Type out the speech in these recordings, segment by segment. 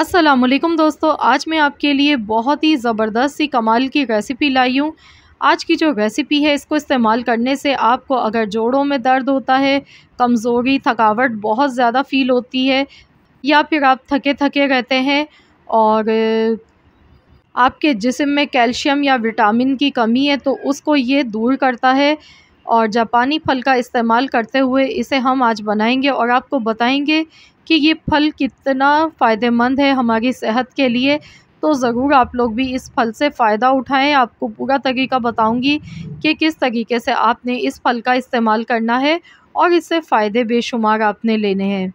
असलकम दोस्तों आज मैं आपके लिए बहुत ही ज़बरदस्त सी कमाल की रेसिपी लाई हूँ आज की जो रेसिपी है इसको इस्तेमाल करने से आपको अगर जोड़ों में दर्द होता है कमज़ोरी थकावट बहुत ज़्यादा फील होती है या फिर आप थके थके रहते हैं और आपके जिसम में कैल्शियम या विटामिन की कमी है तो उसको ये दूर करता है और जापानी फल का इस्तेमाल करते हुए इसे हम आज बनाएंगे और आपको बताएंगे कि ये फल कितना फ़ायदेमंद है हमारी सेहत के लिए तो ज़रूर आप लोग भी इस फल से फ़ायदा उठाएं आपको पूरा तरीका बताऊंगी कि किस तरीके से आपने इस फल का इस्तेमाल करना है और इससे फ़ायदे बेशुमार आपने लेने हैं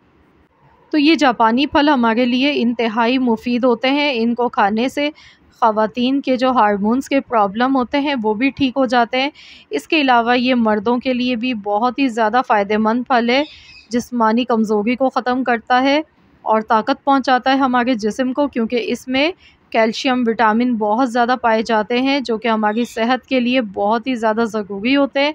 तो ये जापानी फल हमारे लिए इंतहाई मुफीद होते हैं इनको खाने से ख़वान के जो हारमोन्स के प्रॉब्लम होते हैं वो भी ठीक हो जाते हैं इसके अलावा ये मर्दों के लिए भी बहुत ही ज़्यादा फ़ायदेमंद फल है जिसमानी कमज़ोरी को ख़त्म करता है और ताकत पहुंचाता है हमारे जिसम को क्योंकि इसमें कैल्शियम विटामिन बहुत ज़्यादा पाए जाते हैं जो कि हमारी सेहत के लिए बहुत ही ज़्यादा ज़रूरी होते हैं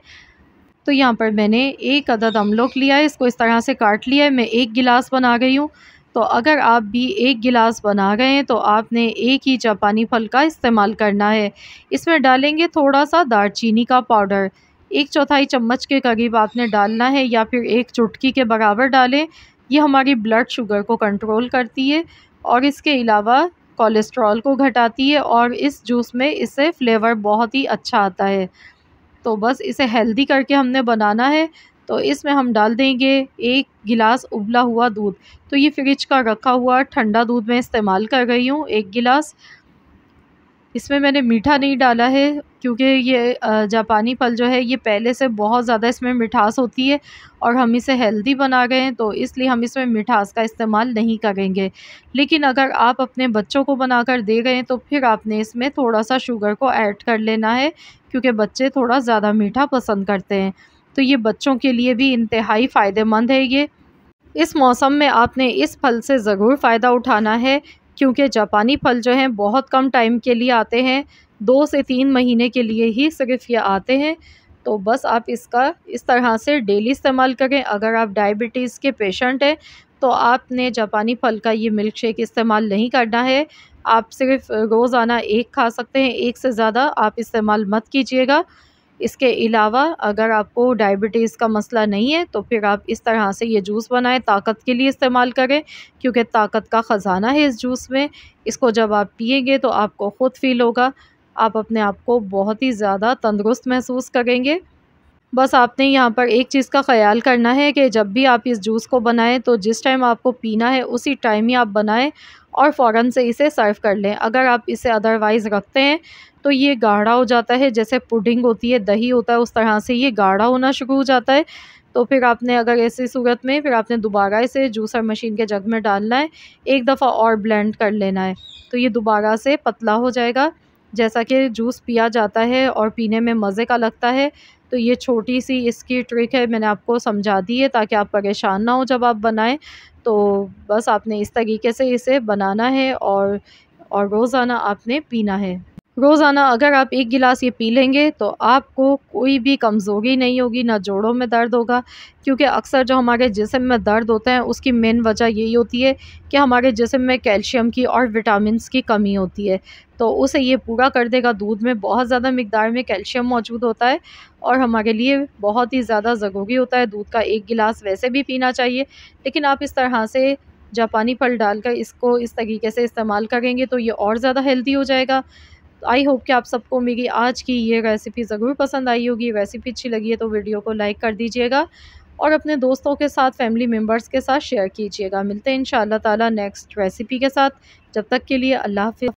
तो यहाँ पर मैंने एक अदद अमलोक लिया है इसको इस तरह से काट लिया है मैं एक गिलास बना गई हूँ तो अगर आप भी एक गिलास बना रहे हैं तो आपने एक ही जापानी फल का इस्तेमाल करना है इसमें डालेंगे थोड़ा सा दारचीनी का पाउडर एक चौथाई चम्मच के करीब आपने डालना है या फिर एक चुटकी के बराबर डालें ये हमारी ब्लड शुगर को कंट्रोल करती है और इसके अलावा कोलेस्ट्रॉल को घटाती है और इस जूस में इससे फ्लेवर बहुत ही अच्छा आता है तो बस इसे हेल्दी करके हमने बनाना है तो इसमें हम डाल देंगे एक गिलास उबला हुआ दूध तो ये फ्रिज का रखा हुआ ठंडा दूध मैं इस्तेमाल कर रही हूँ एक गिलास इसमें मैंने मीठा नहीं डाला है क्योंकि ये जापानी फल जो है ये पहले से बहुत ज़्यादा इसमें मिठास होती है और हम इसे हेल्दी बना रहे हैं तो इसलिए हम इसमें मिठास का इस्तेमाल नहीं करेंगे लेकिन अगर आप अपने बच्चों को बनाकर दे गए तो फिर आपने इसमें थोड़ा सा शुगर को ऐड कर लेना है क्योंकि बच्चे थोड़ा ज़्यादा मीठा पसंद करते हैं तो ये बच्चों के लिए भी इंतहाई फ़ायदेमंद है ये इस मौसम में आपने इस फल से ज़रूर फ़ायदा उठाना है क्योंकि जापानी फल जो हैं बहुत कम टाइम के लिए आते हैं दो से तीन महीने के लिए ही सिर्फ ये आते हैं तो बस आप इसका इस तरह से डेली इस्तेमाल करें अगर आप डायबिटीज़ के पेशेंट हैं तो आपने जापानी फल का ये मिल्क शेक इस्तेमाल नहीं करना है आप सिर्फ रोज़ाना एक खा सकते हैं एक से ज़्यादा आप इस्तेमाल मत कीजिएगा इसके अलावा अगर आपको डायबिटीज़ का मसला नहीं है तो फिर आप इस तरह से ये जूस बनाएं ताकत के लिए इस्तेमाल करें क्योंकि ताकत का ख़जाना है इस जूस में इसको जब आप पिएंगे तो आपको ख़ुद फील होगा आप अपने आप को बहुत ही ज़्यादा तंदुरुस्त महसूस करेंगे बस आपने यहाँ पर एक चीज़ का ख्याल करना है कि जब भी आप इस जूस को बनाएं तो जिस टाइम आपको पीना है उसी टाइम ही आप बनाएं और फ़ौर से इसे सर्व कर लें अगर आप इसे अदरवाइज़ रखते हैं तो ये गाढ़ा हो जाता है जैसे पुडिंग होती है दही होता है उस तरह से ये गाढ़ा होना शुरू हो जाता है तो फिर आपने अगर ऐसी सूरत में फिर आपने दोबारा इसे जूसर मशीन के जग में डालना है एक दफ़ा और ब्लेंड कर लेना है तो ये दोबारा से पतला हो जाएगा जैसा कि जूस पिया जाता है और पीने में मज़े का लगता है तो ये छोटी सी इसकी ट्रिक है मैंने आपको समझा दी है ताकि आप परेशान ना हो जब आप बनाएं तो बस आपने इस तरीके से इसे बनाना है और और रोज़ाना आपने पीना है रोज़ाना अगर आप एक गिलास ये पी लेंगे तो आपको कोई भी कमज़ोरी नहीं होगी ना जोड़ों में दर्द होगा क्योंकि अक्सर जो हमारे जिसम में दर्द होता है उसकी मेन वजह यही होती है कि हमारे जिसम में कैल्शियम की और विटामिन की कमी होती है तो उसे ये पूरा कर देगा दूध में बहुत ज़्यादा मकदार में कैल्शियम मौजूद होता है और हमारे लिए बहुत ही ज़्यादा ज़रूरी होता है दूध का एक गिलास वैसे भी पीना चाहिए लेकिन आप इस तरह से जापानी फल डालकर इसको इस तरीके से इस्तेमाल करेंगे तो ये और ज़्यादा हेल्दी हो जाएगा आई होप कि आप सबको मेरी आज की ये रेसिपी ज़रूर पसंद आई होगी रेसिपी अच्छी लगी है तो वीडियो को लाइक कर दीजिएगा और अपने दोस्तों के साथ फैमिली मेम्बर्स के साथ शेयर कीजिएगा मिलते हैं इन ताला नेक्स्ट रेसिपी के साथ जब तक के लिए अल्लाह हाफि